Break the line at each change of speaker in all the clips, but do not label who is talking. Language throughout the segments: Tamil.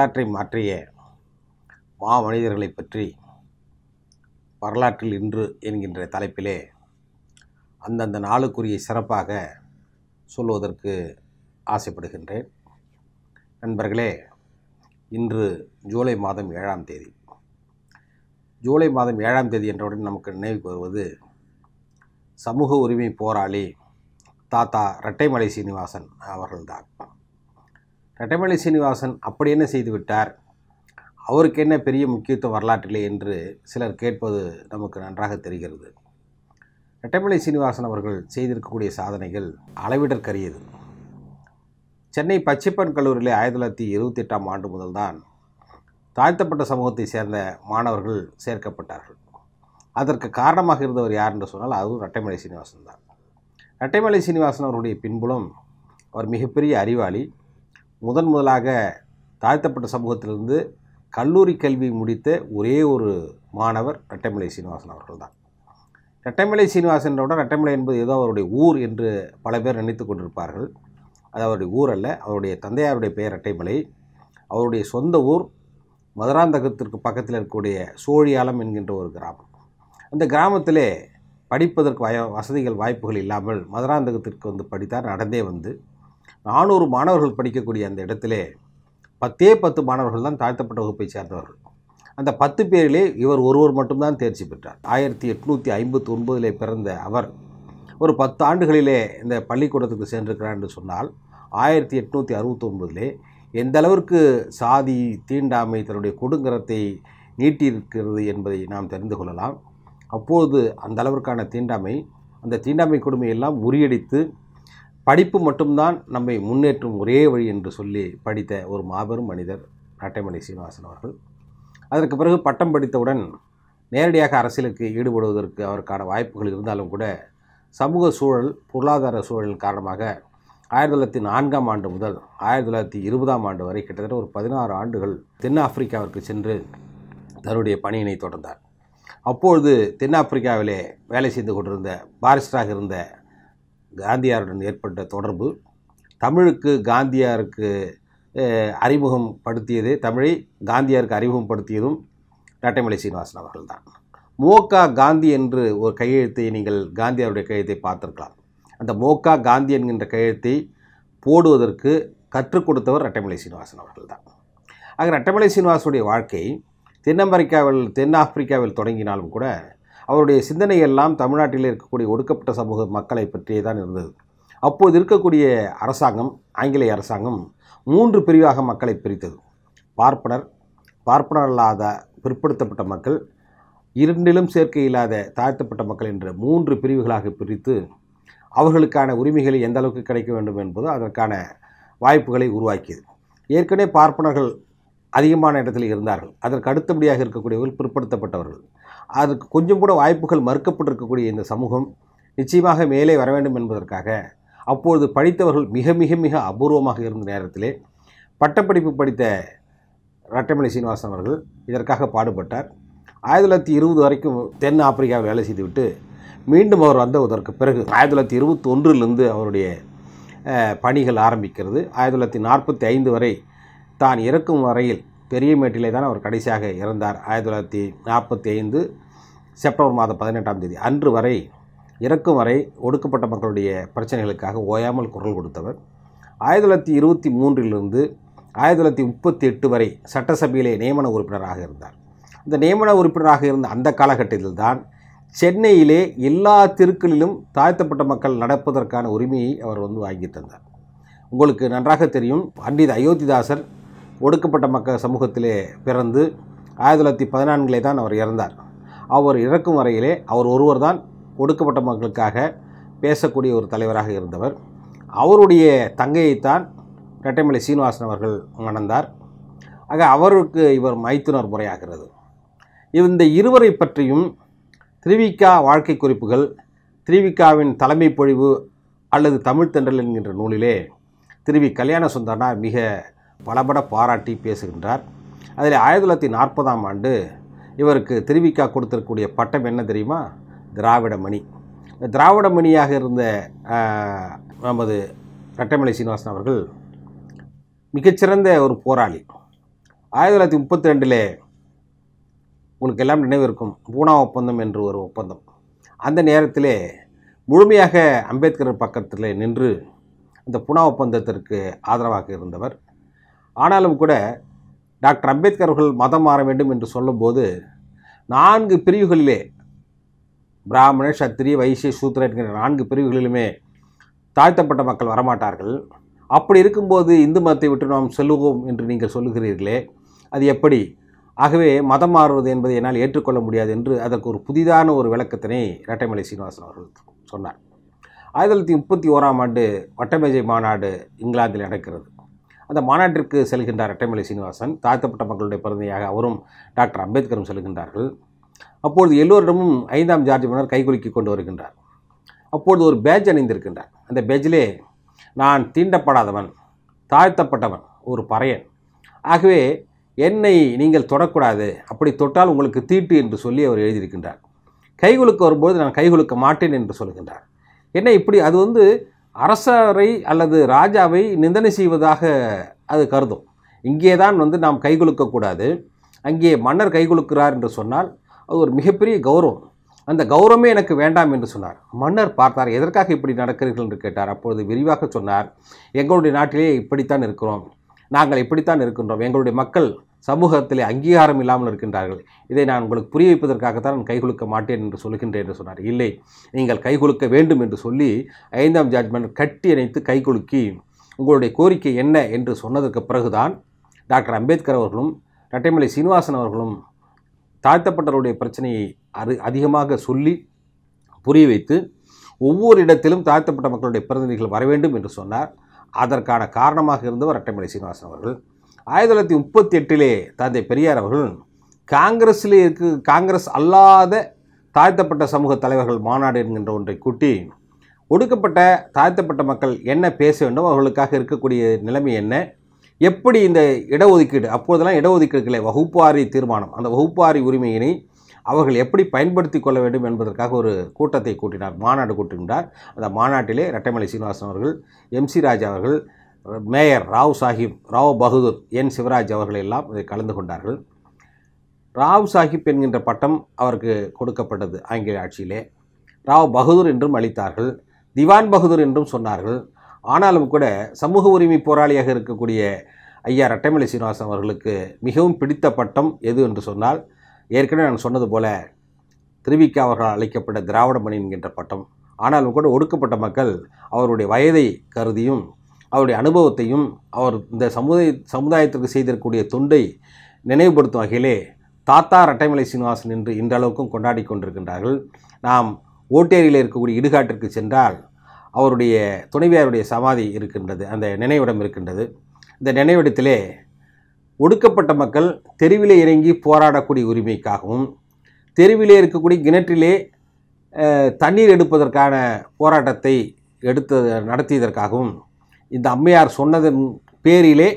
வரலாற்றை மாற்றிய மா மனிதர்களை பற்றி வரலாற்றில் இன்று என்கின்ற தலைப்பிலே அந்தந்த நாளுக்குரிய சிறப்பாக சொல்வதற்கு ஆசைப்படுகின்றேன் நண்பர்களே இன்று ஜூலை மாதம் ஏழாம் தேதி ஜூலை மாதம் ஏழாம் தேதி என்றவுடன் நமக்கு நினைவுக்கு வருவது சமூக உரிமை போராளி தாத்தா இரட்டைமலை சீனிவாசன் அவர்கள்தான் ரெட்டமலை சீனிவாசன் அப்படி என்ன செய்துவிட்டார் அவருக்கு என்ன பெரிய முக்கியத்துவம் வரலாற்றிலே என்று சிலர் கேட்பது நமக்கு நன்றாக தெரிகிறது ரெட்டமலை சீனிவாசன் அவர்கள் செய்திருக்கக்கூடிய சாதனைகள் அளவிடற்கரியது சென்னை பச்சைப்பன் கல்லூரியில் ஆயிரத்தி தொள்ளாயிரத்தி இருபத்தி எட்டாம் ஆண்டு முதல்தான் தாழ்த்தப்பட்ட சமூகத்தை சேர்ந்த மாணவர்கள் சேர்க்கப்பட்டார்கள் அதற்கு காரணமாக இருந்தவர் யார் என்று சொன்னால் அதுவும் ரெட்டைமலை சீனிவாசன் தான் ரெட்டைமலை சீனிவாசன் அவருடைய பின்புலம் அவர் மிகப்பெரிய அறிவாளி முதன் முதலாக தாழ்த்தப்பட்ட சமூகத்திலிருந்து கல்லூரி கல்வி முடித்த ஒரே ஒரு மாணவர் ரெட்டைமலை சீனிவாசன் அவர்கள் தான் ரெட்டைமலை சீனிவாசன் விட ரெட்டைமலை என்பது ஏதோ அவருடைய ஊர் என்று பல பேர் நினைத்து கொண்டிருப்பார்கள் அது அவருடைய ஊர் அல்ல அவருடைய தந்தையாருடைய பெயர் ரெட்டைமலை அவருடைய சொந்த ஊர் மதுராந்தகத்திற்கு பக்கத்தில் இருக்கக்கூடிய சோழியாலம் என்கின்ற ஒரு கிராமம் அந்த கிராமத்திலே படிப்பதற்கு வய வசதிகள் வாய்ப்புகள் இல்லாமல் மதுராந்தகத்திற்கு வந்து படித்தார் நடந்தே வந்து நானூறு மாணவர்கள் படிக்கக்கூடிய அந்த இடத்திலே பத்தே பத்து மாணவர்கள் தான் தாழ்த்தப்பட்ட வகுப்பை சேர்ந்தவர்கள் அந்த பத்து பேரிலே இவர் ஒருவர் மட்டும்தான் தேர்ச்சி பெற்றார் ஆயிரத்தி எட்நூற்றி ஐம்பத்தி ஒன்பதிலே பிறந்த அவர் ஒரு பத்து ஆண்டுகளிலே இந்த பள்ளிக்கூடத்துக்கு சென்றிருக்கிறார் என்று சொன்னால் ஆயிரத்தி எட்நூற்றி அறுபத்தொன்பதிலே எந்த அளவிற்கு சாதி தீண்டாமை தன்னுடைய கொடுங்கரத்தை நீட்டியிருக்கிறது என்பதை நாம் தெரிந்து கொள்ளலாம் அப்போது அந்த அளவிற்கான தீண்டாமை அந்த தீண்டாமை கொடுமையெல்லாம் முறியடித்து படிப்பு மட்டும்தான் நம்மை முன்னேற்றும் ஒரே வழி என்று சொல்லி படித்த ஒரு மாபெரும் மனிதர் நாட்டைமணி சீனிவாசன் அவர்கள் அதற்கு பிறகு பட்டம் படித்தவுடன் நேரடியாக அரசியலுக்கு ஈடுபடுவதற்கு அவருக்கான வாய்ப்புகள் இருந்தாலும் கூட சமூக சூழல் பொருளாதார சூழலின் காரணமாக ஆயிரத்தி தொள்ளாயிரத்தி நான்காம் ஆண்டு முதல் ஆயிரத்தி தொள்ளாயிரத்தி இருபதாம் ஆண்டு வரை கிட்டத்தட்ட ஒரு பதினாறு ஆண்டுகள் தென்னாப்பிரிக்காவிற்கு சென்று தன்னுடைய பணியினை தொடர்ந்தார் அப்பொழுது தென்னாப்பிரிக்காவிலே வேலை செய்து கொண்டிருந்த பாரிஸ்டராக இருந்த காந்தியாருடன் ஏற்பட்ட தொடர்பு தமிழுக்கு காந்தியாருக்கு அறிமுகம் படுத்தியதே தமிழை காந்தியாருக்கு அறிமுகம் படுத்தியதும் நாட்டைமலை சீனிவாசன் அவர்கள் தான் மோகா காந்தி என்று ஒரு கையெழுத்தை நீங்கள் காந்தியாருடைய கையெழுத்தை பார்த்துருக்கலாம் அந்த மோகா காந்தி என்கின்ற கையெழுத்தை போடுவதற்கு கற்றுக் கொடுத்தவர் ரெட்டமலை சீனிவாசன் அவர்கள் தான் ஆக ரெட்டமலை சீனிவாசனுடைய வாழ்க்கை தென் தென்னாப்பிரிக்காவில் தென் ஆப்பிரிக்காவில் தொடங்கினாலும் கூட அவருடைய சிந்தனை எல்லாம் தமிழ்நாட்டில் இருக்கக்கூடிய ஒடுக்கப்பட்ட சமூக மக்களை பற்றியே தான் இருந்தது அப்போது இருக்கக்கூடிய அரசாங்கம் ஆங்கிலேய அரசாங்கம் மூன்று பிரிவாக மக்களை பிரித்தது பார்ப்பனர் பார்ப்பனர் இல்லாத பிற்படுத்தப்பட்ட மக்கள் இரண்டிலும் சேர்க்கை இல்லாத தாழ்த்தப்பட்ட மக்கள் என்ற மூன்று பிரிவுகளாக பிரித்து அவர்களுக்கான உரிமைகள் எந்த அளவுக்கு கிடைக்க வேண்டும் என்பது அதற்கான வாய்ப்புகளை உருவாக்கியது ஏற்கனவே பார்ப்பனர்கள் அதிகமான இடத்தில் இருந்தார்கள் அதற்கு அடுத்தபடியாக இருக்கக்கூடியவர்கள் பிற்படுத்தப்பட்டவர்கள் அதற்கு கொஞ்சம் கூட வாய்ப்புகள் மறுக்கப்பட்டிருக்கக்கூடிய இந்த சமூகம் நிச்சயமாக மேலே வர வேண்டும் என்பதற்காக அப்பொழுது படித்தவர்கள் மிக மிக மிக அபூர்வமாக இருந்த நேரத்திலே பட்டப்படிப்பு படித்த ரட்டமலை சீனிவாசன் அவர்கள் இதற்காக பாடுபட்டார் ஆயிரத்தி தொள்ளாயிரத்தி இருபது வரைக்கும் தென் ஆப்பிரிக்காவில் வேலை செய்துவிட்டு மீண்டும் அவர் வந்ததற்கு பிறகு ஆயிரத்தி தொள்ளாயிரத்தி இருபத்தி ஒன்றிலிருந்து அவருடைய பணிகள் ஆரம்பிக்கிறது ஆயிரத்தி தொள்ளாயிரத்தி நாற்பத்தி ஐந்து வரை தான் இறக்கும் வரையில் பெரியமேட்டிலே தான் அவர் கடைசியாக இறந்தார் ஆயிரத்தி தொள்ளாயிரத்தி நாற்பத்தி ஐந்து செப்டம்பர் மாதம் பதினெட்டாம் தேதி அன்று வரை இறக்கும் வரை ஒடுக்கப்பட்ட மக்களுடைய பிரச்சனைகளுக்காக ஓயாமல் குரல் கொடுத்தவர் ஆயிரத்தி தொள்ளாயிரத்தி இருபத்தி மூன்றிலிருந்து ஆயிரத்தி தொள்ளாயிரத்தி முப்பத்தி எட்டு வரை சட்டசபையிலே நியமன உறுப்பினராக இருந்தார் இந்த நியமன உறுப்பினராக இருந்த அந்த காலகட்டத்தில் தான் சென்னையிலே எல்லா தெருக்களிலும் தாழ்த்தப்பட்ட மக்கள் நடப்பதற்கான உரிமையை அவர் வந்து வாங்கி தந்தார் உங்களுக்கு நன்றாக தெரியும் பண்டித அயோத்திதாசர் ஒடுக்கப்பட்ட மக்கள் சமூகத்திலே பிறந்து ஆயிரத்தி தொள்ளாயிரத்தி பதினான்கிலே தான் அவர் இறந்தார் அவர் இறக்கும் வரையிலே அவர் ஒருவர் தான் ஒடுக்கப்பட்ட மக்களுக்காக பேசக்கூடிய ஒரு தலைவராக இருந்தவர் அவருடைய தங்கையைத்தான் நெட்டைமலை சீனிவாசன் அவர்கள் மணந்தார் ஆக அவருக்கு இவர் மைத்துனர் முறையாகிறது இந்த இருவரை பற்றியும் திருவிக்கா வாழ்க்கை குறிப்புகள் திருவிக்காவின் தலைமை பொழிவு அல்லது தமிழ்த்தென்றல் என்கின்ற நூலிலே திருவி கல்யாண சுந்தரனா மிக பலபட பாராட்டி பேசுகின்றார் அதில் ஆயிரத்தி தொள்ளாயிரத்தி நாற்பதாம் ஆண்டு இவருக்கு திருவிக்கா கொடுத்துருக்கக்கூடிய பட்டம் என்ன தெரியுமா திராவிடமணி திராவிடமணியாக இருந்த நமது ரட்டமலை சீனிவாசன் அவர்கள் மிகச்சிறந்த ஒரு போராளி ஆயிரத்தி தொள்ளாயிரத்தி முப்பத்தி ரெண்டில் உனக்கு எல்லாம் நினைவு இருக்கும் பூனா ஒப்பந்தம் என்று ஒரு ஒப்பந்தம் அந்த நேரத்தில் முழுமையாக அம்பேத்கர் பக்கத்தில் நின்று அந்த புனா ஒப்பந்தத்திற்கு ஆதரவாக இருந்தவர் ஆனாலும் கூட டாக்டர் அம்பேத்கர் அவர்கள் மதம் மாற வேண்டும் என்று சொல்லும்போது நான்கு பிரிவுகளிலே பிராமண சத்திரி வைசிய சூத்திர என்கிற நான்கு பிரிவுகளிலுமே தாழ்த்தப்பட்ட மக்கள் வரமாட்டார்கள் அப்படி இருக்கும்போது இந்து மதத்தை விட்டு நாம் செல்லுவோம் என்று நீங்கள் சொல்லுகிறீர்களே அது எப்படி ஆகவே மதம் மாறுவது என்பதை என்னால் ஏற்றுக்கொள்ள முடியாது என்று அதற்கு ஒரு புதிதான ஒரு விளக்கத்தினை இரட்டைமலை சீனிவாசன் அவர்கள் சொன்னார் ஆயிரத்தி தொள்ளாயிரத்தி முப்பத்தி ஓராம் ஆண்டு வட்டமேஜை மாநாடு இங்கிலாந்தில் நடக்கிறது அந்த மாநாட்டிற்கு செல்கின்றார் அட்டைமலை சீனிவாசன் தாழ்த்தப்பட்ட மக்களுடைய பிரதிநிதியாக அவரும் டாக்டர் அம்பேத்கரும் செல்கின்றார்கள் அப்பொழுது எல்லோரிடமும் ஐந்தாம் ஜார்ஜ் மன்னர் கைகுலுக்கி கொண்டு வருகின்றார் அப்பொழுது ஒரு பேஜ் அணிந்திருக்கின்றார் அந்த பேஜிலே நான் தீண்டப்படாதவன் தாழ்த்தப்பட்டவன் ஒரு பறையன் ஆகவே என்னை நீங்கள் தொடக்கூடாது அப்படி தொட்டால் உங்களுக்கு தீட்டு என்று சொல்லி அவர் எழுதியிருக்கின்றார் கைகுலுக்க வரும்போது நான் கைகுலுக்க மாட்டேன் என்று சொல்கின்றார் என்ன இப்படி அது வந்து அரசரை அல்லது ராஜாவை நிந்தனை செய்வதாக அது கருதும் இங்கே தான் வந்து நாம் கை கைகுலுக்கக்கூடாது அங்கே மன்னர் கை கைகுலுக்கிறார் என்று சொன்னால் அது ஒரு மிகப்பெரிய கௌரவம் அந்த கௌரவமே எனக்கு வேண்டாம் என்று சொன்னார் மன்னர் பார்த்தார் எதற்காக இப்படி நடக்கிறீர்கள் என்று கேட்டார் அப்பொழுது விரிவாக சொன்னார் எங்களுடைய நாட்டிலே இப்படித்தான் இருக்கிறோம் நாங்கள் இப்படித்தான் இருக்கின்றோம் எங்களுடைய மக்கள் சமூகத்திலே அங்கீகாரம் இல்லாமல் இருக்கின்றார்கள் இதை நான் உங்களுக்கு புரிய வைப்பதற்காகத்தான் நான் கைகுலுக்க மாட்டேன் என்று சொல்கின்றேன் என்று சொன்னார் இல்லை நீங்கள் கைகுலுக்க வேண்டும் என்று சொல்லி ஐந்தாம் ஜட்மெண்ட் கட்டி இணைத்து கைகுலுக்கி உங்களுடைய கோரிக்கை என்ன என்று சொன்னதற்கு பிறகுதான் டாக்டர் அம்பேத்கர் அவர்களும் ரட்டைமலை சீனிவாசன் அவர்களும் தாழ்த்தப்பட்டவருடைய பிரச்சனையை அரு அதிகமாக சொல்லி புரிய வைத்து ஒவ்வொரு இடத்திலும் தாழ்த்தப்பட்ட மக்களுடைய பிரதிநிதிகள் வர வேண்டும் என்று சொன்னார் அதற்கான காரணமாக இருந்தவர் அட்டமலை சீனிவாசன் அவர்கள் ஆயிரத்தி தொள்ளாயிரத்தி முப்பத்தி எட்டிலே தந்தை பெரியார் அவர்கள் காங்கிரஸிலே இருக்கு காங்கிரஸ் அல்லாத தாழ்த்தப்பட்ட சமூக தலைவர்கள் மாநாடு என்கின்ற ஒன்றை கூட்டி ஒடுக்கப்பட்ட தாழ்த்தப்பட்ட மக்கள் என்ன பேச வேண்டும் அவர்களுக்காக இருக்கக்கூடிய நிலைமை என்ன எப்படி இந்த இடஒதுக்கீடு அப்போதெல்லாம் இடஒதுக்கீடுகளை வகுப்பாரி தீர்மானம் அந்த வகுப்பாரி உரிமையினை அவர்கள் எப்படி பயன்படுத்தி கொள்ள வேண்டும் என்பதற்காக ஒரு கூட்டத்தை கூட்டினார் மாநாடு கூட்டினார் அந்த மாநாட்டிலே ரெட்டைமலை சீனிவாசன் அவர்கள் எம் சி ராஜா அவர்கள் மேயர் ராவ் சாஹிப் ராவ் பகதூர் என் சிவராஜ் அவர்கள் எல்லாம் இதை கலந்து கொண்டார்கள் ராவ் சாஹிப் என்கின்ற பட்டம் அவருக்கு கொடுக்கப்பட்டது ஆங்கில ஆட்சியிலே ராவ் பகதூர் என்றும் அளித்தார்கள் திவான் பகதூர் என்றும் சொன்னார்கள் ஆனாலும் கூட சமூக உரிமை போராளியாக இருக்கக்கூடிய ஐயா ரட்டைமலை சீனிவாசன் அவர்களுக்கு மிகவும் பிடித்த பட்டம் எது என்று சொன்னால் ஏற்கனவே நான் சொன்னது போல திருவிக்க அவர்களால் அழைக்கப்பட்ட திராவிட மணி என்கின்ற பட்டம் ஆனாலும் கூட ஒடுக்கப்பட்ட மக்கள் அவருடைய வயதை கருதியும் அவருடைய அனுபவத்தையும் அவர் இந்த சமுதாய சமுதாயத்திற்கு செய்திருக்கக்கூடிய தொண்டை நினைவுபடுத்தும் வகையிலே தாத்தா ரட்டைமலை சீனிவாசன் என்று இன்றளவுக்கும் கொண்டாடி கொண்டிருக்கின்றார்கள் நாம் ஓட்டேரியில் இருக்கக்கூடிய இடுகாட்டிற்கு சென்றால் அவருடைய துணைவியாருடைய சமாதி இருக்கின்றது அந்த நினைவிடம் இருக்கின்றது இந்த நினைவிடத்திலே ஒடுக்கப்பட்ட மக்கள் தெருவிலே இறங்கி போராடக்கூடிய உரிமைக்காகவும் தெருவிலே இருக்கக்கூடிய கிணற்றிலே தண்ணீர் எடுப்பதற்கான போராட்டத்தை எடுத்து நடத்தியதற்காகவும் இந்த அம்மையார் சொன்னதன் பேரிலே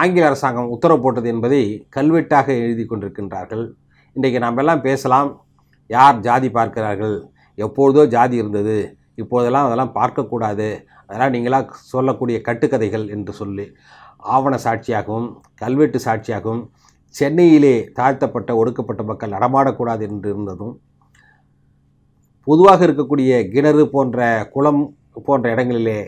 ஆங்கில அரசாங்கம் உத்தரவு போட்டது என்பதை கல்வெட்டாக எழுதி கொண்டிருக்கின்றார்கள் இன்றைக்கு நாம் எல்லாம் பேசலாம் யார் ஜாதி பார்க்கிறார்கள் எப்பொழுதோ ஜாதி இருந்தது இப்போதெல்லாம் அதெல்லாம் பார்க்கக்கூடாது அதெல்லாம் நீங்களாக சொல்லக்கூடிய கட்டுக்கதைகள் என்று சொல்லி ஆவண சாட்சியாகவும் கல்வெட்டு சாட்சியாகவும் சென்னையிலே தாழ்த்தப்பட்ட ஒடுக்கப்பட்ட மக்கள் நடமாடக்கூடாது என்று இருந்ததும் பொதுவாக இருக்கக்கூடிய கிணறு போன்ற குளம் போன்ற இடங்களிலே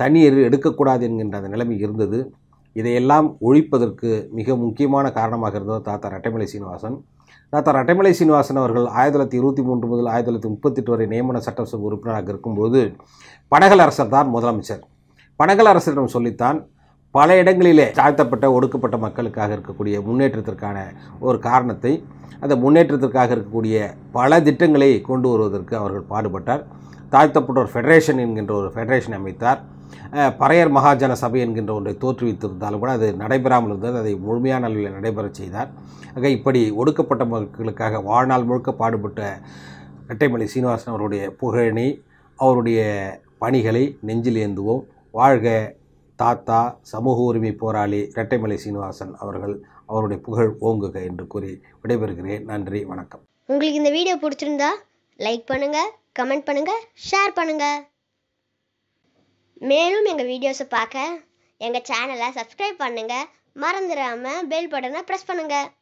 தண்ணீர் எடுக்கக்கூடாது என்கின்ற அந்த நிலைமை இருந்தது இதையெல்லாம் ஒழிப்பதற்கு மிக முக்கியமான காரணமாக இருந்தது தாத்தா ரட்டைமலை சீனிவாசன் தாத்தா ரட்டைமலை சீனிவாசன் அவர்கள் ஆயிரத்தி தொள்ளாயிரத்தி இருபத்தி மூன்று முதல் ஆயிரத்தி தொள்ளாயிரத்தி முப்பத்தெட்டு வரை நியமன சட்டசபை உறுப்பினராக இருக்கும்போது படகல் அரசர் தான் முதலமைச்சர் படகல் அரசரிடம் சொல்லித்தான் பல இடங்களிலே தாழ்த்தப்பட்ட ஒடுக்கப்பட்ட மக்களுக்காக இருக்கக்கூடிய முன்னேற்றத்திற்கான ஒரு காரணத்தை அந்த முன்னேற்றத்திற்காக இருக்கக்கூடிய பல திட்டங்களை கொண்டு வருவதற்கு அவர்கள் பாடுபட்டார் தாழ்த்தப்பட்டோர் ஃபெடரேஷன் என்கின்ற ஒரு ஃபெடரேஷன் அமைத்தார் பறையர் மகாஜன சபை என்கின்ற ஒன்றை தோற்றுவித்திருந்தாலும் கூட அது நடைபெறாமல் இருந்தது அதை முழுமையான அளவில் நடைபெற செய்தார் ஆக இப்படி ஒடுக்கப்பட்ட மக்களுக்காக வாழ்நாள் முழுக்க பாடுபட்ட ரெட்டைமலை சீனிவாசன் அவருடைய புகழை அவருடைய பணிகளை நெஞ்சில் ஏந்துவோம் வாழ்க தாத்தா சமூக உரிமை போராளி இரட்டைமலை சீனிவாசன் அவர்கள் அவருடைய புகழ் ஓங்குக என்று கூறி விடைபெறுகிறேன் நன்றி வணக்கம் உங்களுக்கு இந்த வீடியோ பிடிச்சிருந்தா லைக் பண்ணுங்கள் கமெண்ட் பண்ணுங்கள் ஷேர் பண்ணுங்கள் மேலும் எங்கள் வீடியோஸை பார்க்க எங்கள் சேனலை சப்ஸ்கிரைப் பண்ணுங்கள் மறந்துடாமல் பெல் பட்டனை ப்ரெஸ் பண்ணுங்கள்